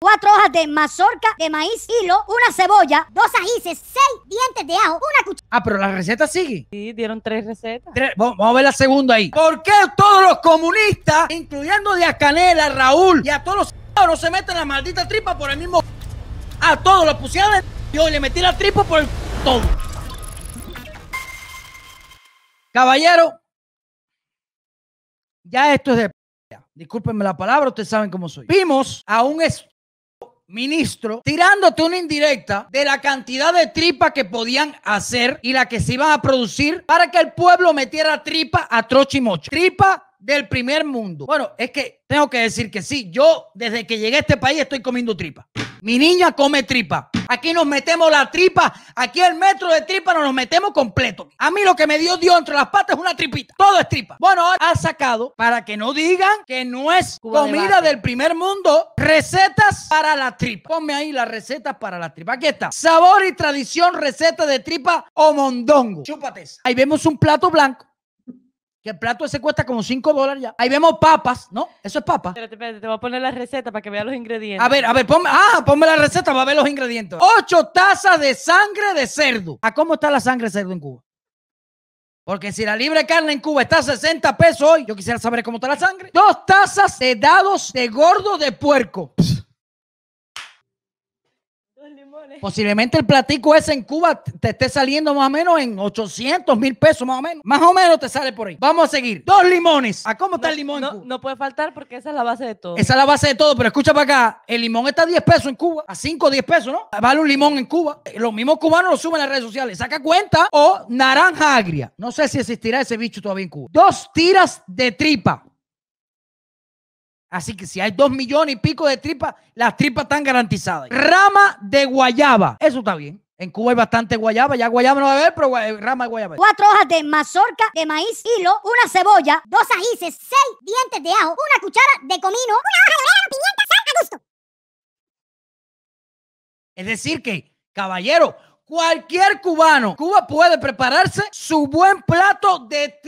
cuatro hojas de mazorca de maíz, hilo, una cebolla, dos ajíces, seis dientes de ajo, una cuchara. Ah, pero la receta sigue. Sí, dieron tres recetas. Vamos, a ver la segunda ahí. ¿Por qué todos los comunistas, incluyendo de a Canela, Raúl y a todos los no se meten la maldita tripa por el mismo a todos los pusieron yo le metí la tripa por el todo. Caballero, ya esto es de Discúlpenme la palabra, ustedes saben cómo soy. Vimos a un ministro, tirándote una indirecta de la cantidad de tripa que podían hacer y la que se iban a producir para que el pueblo metiera tripa a mocho. Tripa del primer mundo. Bueno, es que tengo que decir que sí, yo desde que llegué a este país estoy comiendo tripa. Mi niña come tripa. Aquí nos metemos la tripa. Aquí el metro de tripa nos, metemos completo. A mí lo que me dio Dios entre las patas es una tripita. Todo es tripa. Bueno, ha sacado, para que no digan que no es comida del primer mundo, recetas para la tripa. Ponme ahí las recetas para la tripa. Aquí está. Sabor y tradición, receta de tripa o mondongo. Chúpate Ahí vemos un plato blanco que el plato ese cuesta como 5 dólares ya. Ahí vemos papas, ¿no? Eso es papa. Espérate, te voy a poner la receta para que veas los ingredientes. A ver, a ver, ponme, ah, ponme la receta para ver los ingredientes. 8 tazas de sangre de cerdo. ¿A cómo está la sangre de cerdo en Cuba? Porque si la libre carne en Cuba está a 60 pesos hoy, yo quisiera saber cómo está la sangre. Dos tazas de dados de gordo de puerco. Posiblemente el platico ese en Cuba te esté saliendo más o menos en 800 mil pesos, más o menos. Más o menos te sale por ahí. Vamos a seguir. Dos limones. ¿A cómo está el limón? No, no puede faltar porque esa es la base de todo. Esa es la base de todo, pero escucha para acá. El limón está a 10 pesos en Cuba. A 5 o 10 pesos, ¿no? Vale un limón en Cuba. Eh, los mismos cubanos lo suben a las redes sociales. Saca cuenta. O naranja agria. No sé si existirá ese bicho todavía en Cuba. Dos tiras de tripa. Así que si hay dos millones y pico de tripas, las tripas están garantizadas. Rama de guayaba. Eso está bien. En Cuba hay bastante guayaba, ya guayaba no va a haber, pero eh, rama de guayaba. Cuatro hojas de mazorca, de maíz, hilo, una cebolla, dos ajíces, seis dientes de ajo, una cuchara de comino, una hoja de orégano, pimienta, sal a gusto. Es decir que, caballero, cualquier cubano, Cuba puede prepararse su buen plato de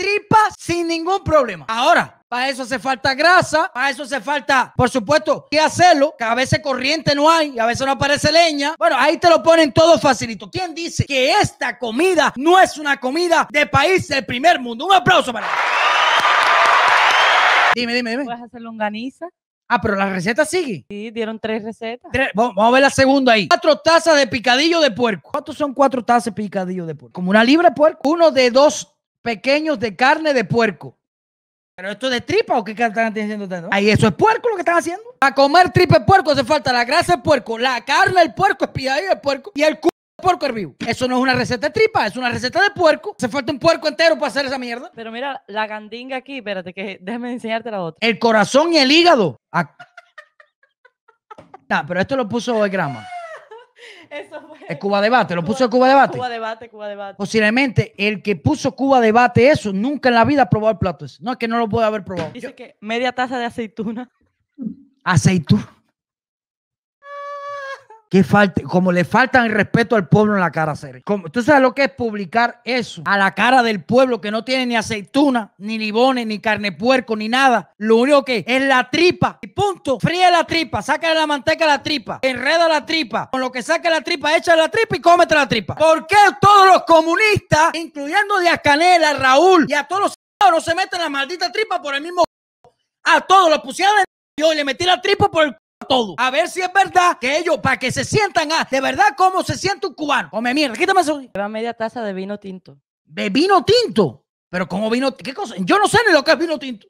un problema. Ahora, para eso hace falta grasa, para eso hace falta, por supuesto, que hacerlo, que a veces corriente no hay, y a veces no aparece leña. Bueno, ahí te lo ponen todo facilito. ¿Quién dice que esta comida no es una comida de país del primer mundo? Un aplauso para él. Dime, dime, dime. hacer longaniza. Ah, pero la receta sigue. Sí, dieron tres recetas. Vamos, a ver la segunda ahí. Cuatro tazas de picadillo de puerco. ¿Cuántos son cuatro tazas de picadillo de puerco? Como una libra de puerco. Uno de dos pequeños de carne de puerco. ¿Pero esto de tripa o qué están haciendo ustedes? Ahí eso es puerco lo que están haciendo. a comer tripa de puerco se falta la grasa de puerco, la carne del puerco, el de puerco y el culo de puerco hervido. Eso no es una receta de tripa, es una receta de puerco. Se falta un puerco entero para hacer esa mierda. Pero mira, la gandinga aquí, espérate, que déjame enseñarte la otra. El corazón y el hígado. Ah, pero esto lo puso el grama. Eso fue. Es Cuba Debate, lo puso Cuba Debate. Cuba Debate, Cuba Debate. Posiblemente el que puso Cuba Debate eso nunca en la vida ha probado el plato ese. No es que no lo pueda haber probado. Dice que media taza de aceituna. Aceituna. Que falte, como le faltan el respeto al pueblo en la cara, Como, Tú sabes lo que es publicar eso a la cara del pueblo que no tiene ni aceituna, ni libones, ni carne puerco, ni nada. Lo único que es la tripa. Y punto. Fríe la tripa, saca la manteca a la tripa, enreda la tripa. Con lo que saca la tripa, echa la tripa y cómete la tripa. ¿Por qué todos los comunistas, incluyendo Díaz Canela, Raúl y a todos los no se meten la maldita tripa por el mismo? A todos los pusieron yo y le metí la tripa por el todo. A ver si es verdad que ellos, para que se sientan a, ah, de verdad, cómo se siente un cubano. Come mierda, quítame eso. media taza de vino tinto. ¿De vino tinto? Pero ¿cómo vino? ¿Qué cosa? Yo no sé ni lo que es vino tinto.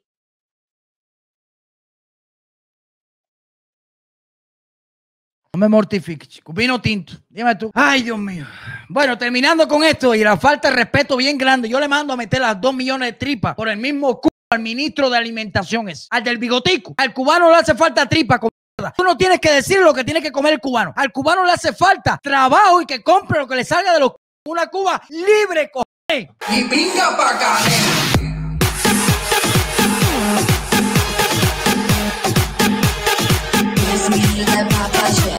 No me mortifiques, chico. Vino tinto. Dime tú. Ay, Dios mío. Bueno, terminando con esto y la falta de respeto bien grande, yo le mando a meter las dos millones de tripas por el mismo cubo al ministro de alimentaciones, al del bigotico. Al cubano le hace falta tripa con Tú no tienes que decir lo que tiene que comer el cubano. Al cubano le hace falta trabajo y que compre lo que le salga de los una Cuba libre, con. Y